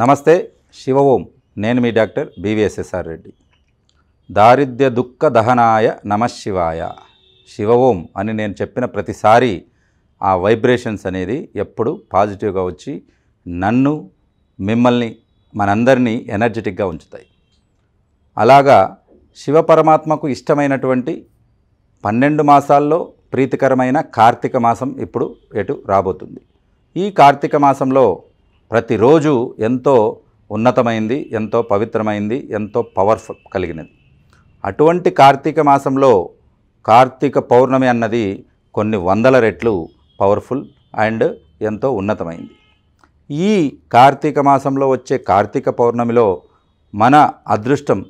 నమస్తే శివ ఓం నేను మీ డాక్టర్ బీవీఎస్ఎస్ఆర్ రెడ్డి దారిద్ర్య దుఃఖ దహనాయ నమశివాయ శివ ఓం అని నేను చెప్పిన ప్రతిసారి ఆ వైబ్రేషన్స్ అనేది ఎప్పుడు పాజిటివ్గా వచ్చి నన్ను మిమ్మల్ని మనందరినీ ఎనర్జెటిక్గా ఉంచుతాయి అలాగా శివ పరమాత్మకు ఇష్టమైనటువంటి పన్నెండు మాసాల్లో ప్రీతికరమైన కార్తీక మాసం ఇప్పుడు ఎటు రాబోతుంది ఈ కార్తీక మాసంలో ప్రతిరోజు ఎంతో ఉన్నతమైంది ఎంతో పవిత్రమైంది ఎంతో పవర్ఫుల్ కలిగినది అటువంటి కార్తీక మాసంలో కార్తీక పౌర్ణమి అన్నది కొన్ని వందల రెట్లు పవర్ఫుల్ అండ్ ఎంతో ఉన్నతమైంది ఈ కార్తీక మాసంలో వచ్చే కార్తీక పౌర్ణమిలో మన అదృష్టం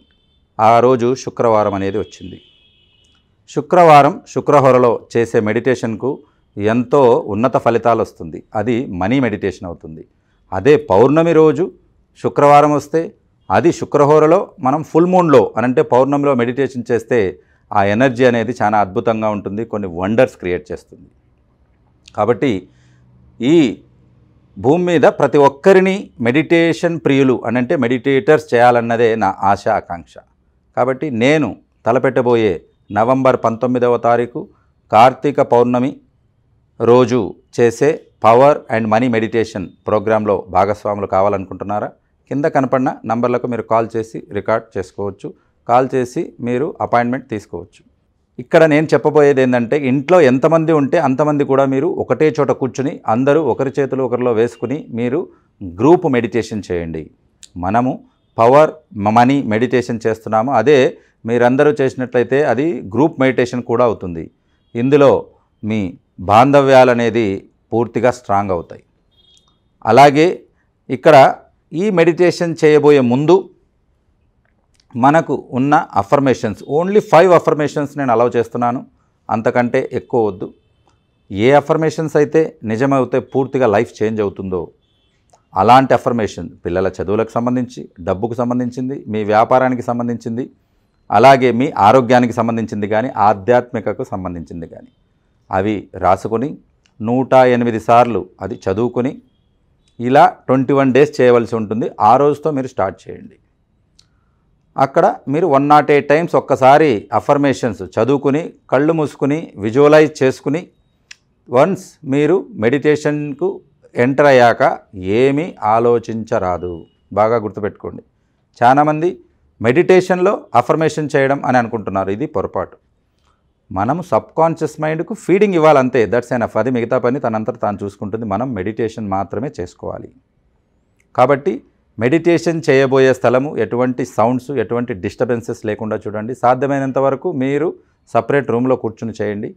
ఆ రోజు శుక్రవారం అనేది వచ్చింది శుక్రవారం శుక్రహోరలో చేసే మెడిటేషన్కు ఎంతో ఉన్నత ఫలితాలు వస్తుంది అది మనీ మెడిటేషన్ అవుతుంది అదే పౌర్ణమి రోజు శుక్రవారం వస్తే అది శుక్రహోరలో మనం ఫుల్ మూన్లో అనంటే పౌర్ణమిలో మెడిటేషన్ చేస్తే ఆ ఎనర్జీ అనేది చాలా అద్భుతంగా ఉంటుంది కొన్ని వండర్స్ క్రియేట్ చేస్తుంది కాబట్టి ఈ భూమి మీద ప్రతి ఒక్కరిని మెడిటేషన్ ప్రియులు అనంటే మెడిటేటర్స్ చేయాలన్నదే నా ఆశ ఆకాంక్ష కాబట్టి నేను తలపెట్టబోయే నవంబర్ పంతొమ్మిదవ తారీఖు కార్తీక పౌర్ణమి రోజు చేసే పవర్ అండ్ మనీ మెడిటేషన్ ప్రోగ్రాంలో భాగస్వాములు కావాలనుకుంటున్నారా కింద కనపడిన నంబర్లకు మీరు కాల్ చేసి రికార్డ్ చేసుకోవచ్చు కాల్ చేసి మీరు అపాయింట్మెంట్ తీసుకోవచ్చు ఇక్కడ నేను చెప్పబోయేది ఏంటంటే ఇంట్లో ఎంతమంది ఉంటే అంతమంది కూడా మీరు ఒకటే చోట కూర్చుని అందరూ ఒకరి చేతులు ఒకరిలో వేసుకుని మీరు గ్రూప్ మెడిటేషన్ చేయండి మనము పవర్ మనీ మెడిటేషన్ చేస్తున్నాము అదే మీరందరూ చేసినట్లయితే అది గ్రూప్ మెడిటేషన్ కూడా అవుతుంది ఇందులో మీ బాంధవ్యాలనేది పూర్తిగా స్ట్రాంగ్ అవుతాయి అలాగే ఇక్కడ ఈ మెడిటేషన్ చేయబోయే ముందు మనకు ఉన్న అఫర్మేషన్స్ ఓన్లీ ఫైవ్ అఫర్మేషన్స్ నేను అలవ్ చేస్తున్నాను అంతకంటే ఎక్కువ వద్దు ఏ అఫర్మేషన్స్ అయితే నిజమవుతే పూర్తిగా లైఫ్ చేంజ్ అవుతుందో అలాంటి అఫర్మేషన్ పిల్లల చదువులకు సంబంధించి డబ్బుకు సంబంధించింది మీ వ్యాపారానికి సంబంధించింది అలాగే మీ ఆరోగ్యానికి సంబంధించింది కానీ ఆధ్యాత్మికకు సంబంధించింది కానీ అవి రాసుకొని నూట ఎనిమిది సార్లు అది చదువుకొని ఇలా ట్వంటీ వన్ డేస్ చేయవలసి ఉంటుంది ఆ రోజుతో మీరు స్టార్ట్ చేయండి అక్కడ మీరు వన్ నాట్ ఎయిట్ టైమ్స్ ఒక్కసారి అఫర్మేషన్స్ చదువుకుని కళ్ళు మూసుకుని విజువలైజ్ చేసుకుని వన్స్ మీరు మెడిటేషన్కు ఎంటర్ అయ్యాక ఏమీ ఆలోచించరాదు బాగా గుర్తుపెట్టుకోండి చాలామంది మెడిటేషన్లో అఫర్మేషన్ చేయడం అని అనుకుంటున్నారు ఇది పొరపాటు మనం సబ్కాన్షియస్ మైండ్కు ఫీడింగ్ ఇవ్వాలంతే దట్స్ ఎనఫ్ అది మిగతా పని తనంతా తాను చూసుకుంటుంది మనం మెడిటేషన్ మాత్రమే చేసుకోవాలి కాబట్టి మెడిటేషన్ చేయబోయే స్థలము ఎటువంటి సౌండ్స్ ఎటువంటి డిస్టర్బెన్సెస్ లేకుండా చూడండి సాధ్యమైనంత వరకు మీరు సపరేట్ రూమ్లో కూర్చుని చేయండి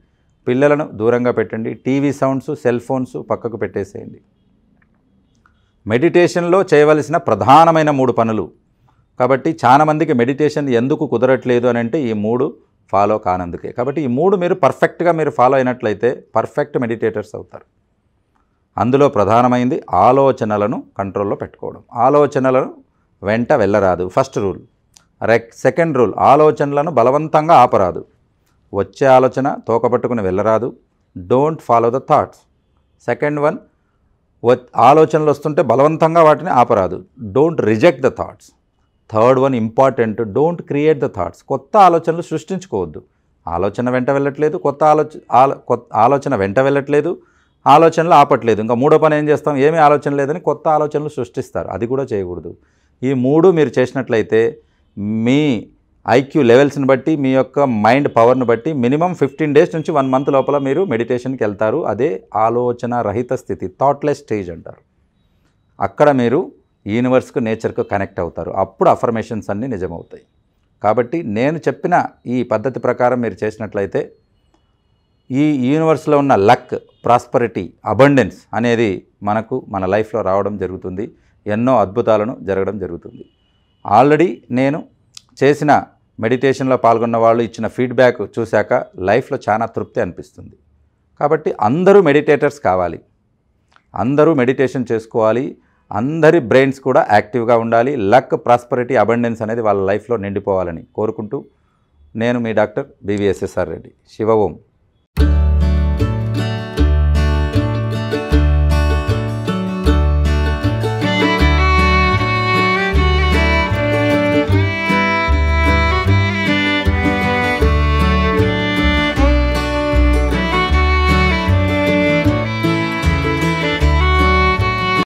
పిల్లలను దూరంగా పెట్టండి టీవీ సౌండ్స్ సెల్ ఫోన్స్ పక్కకు పెట్టేసేయండి మెడిటేషన్లో చేయవలసిన ప్రధానమైన మూడు పనులు కాబట్టి చాలామందికి మెడిటేషన్ ఎందుకు కుదరట్లేదు అని అంటే ఈ మూడు ఫాలో కానందుకే కాబట్టి ఈ మూడు మీరు పర్ఫెక్ట్గా మీరు ఫాలో అయినట్లయితే పర్ఫెక్ట్ మెడిటేటర్స్ అవుతారు అందులో ప్రధానమైంది ఆలోచనలను కంట్రోల్లో పెట్టుకోవడం ఆలోచనలను వెంట వెళ్ళరాదు ఫస్ట్ రూల్ సెకండ్ రూల్ ఆలోచనలను బలవంతంగా ఆపరాదు వచ్చే ఆలోచన తోకపట్టుకుని వెళ్ళరాదు don't follow the thoughts second one ఆలోచనలు వస్తుంటే బలవంతంగా వాటిని ఆపరాదు don't reject the thoughts third one important don't create the thoughts కొత్త ఆలోచనలు సృష్టించుకోవద్దు ఆలోచన వెంట వెళ్ళట్లేదు కొత్త ఆలోచన ఆలోచన వెంట వెళ్ళట్లేదు ఆలోచనలు ఆపట్లేదు ఇంకా మూడో పని ఏం చేస్తాం ఏమీ ఆలోచన లేదని కొత్త ఆలోచనలు సృష్టిస్తారు అది కూడా చేయకూడదు ఈ మూడు మీరు చేసినట్లయితే మీ ఐక్యూ లెవెల్స్ని బట్టి మీ యొక్క మైండ్ పవర్ని బట్టి మినిమం ఫిఫ్టీన్ డేస్ నుంచి వన్ మంత్ లోపల మీరు మెడిటేషన్కి వెళ్తారు అదే ఆలోచన రహిత స్థితి థాట్లెస్ స్టేజ్ అంటారు అక్కడ మీరు యూనివర్స్కు నేచర్కు కనెక్ట్ అవుతారు అప్పుడు అఫర్మేషన్స్ అన్నీ నిజమవుతాయి కాబట్టి నేను చెప్పిన ఈ పద్ధతి ప్రకారం మీరు చేసినట్లయితే ఈ యూనివర్స్లో ఉన్న లక్ ప్రాస్పరిటీ అబండెన్స్ అనేది మనకు మన లైఫ్లో రావడం జరుగుతుంది ఎన్నో అద్భుతాలను జరగడం జరుగుతుంది ఆల్రెడీ నేను చేసిన మెడిటేషన్లో పాల్గొన్న వాళ్ళు ఇచ్చిన ఫీడ్బ్యాక్ చూశాక లైఫ్లో చాలా తృప్తి అనిపిస్తుంది కాబట్టి అందరూ మెడిటేటర్స్ కావాలి అందరూ మెడిటేషన్ చేసుకోవాలి అందరి బ్రెయిన్స్ కూడా యాక్టివ్గా ఉండాలి లక్ ప్రాస్పరిటీ అబండెన్స్ అనేది వాళ్ళ లైఫ్లో నిండిపోవాలని కోరుకుంటూ నేను మీ డాక్టర్ బీవీఎస్ఎస్ఆర్ రెడ్డి శివ ఓం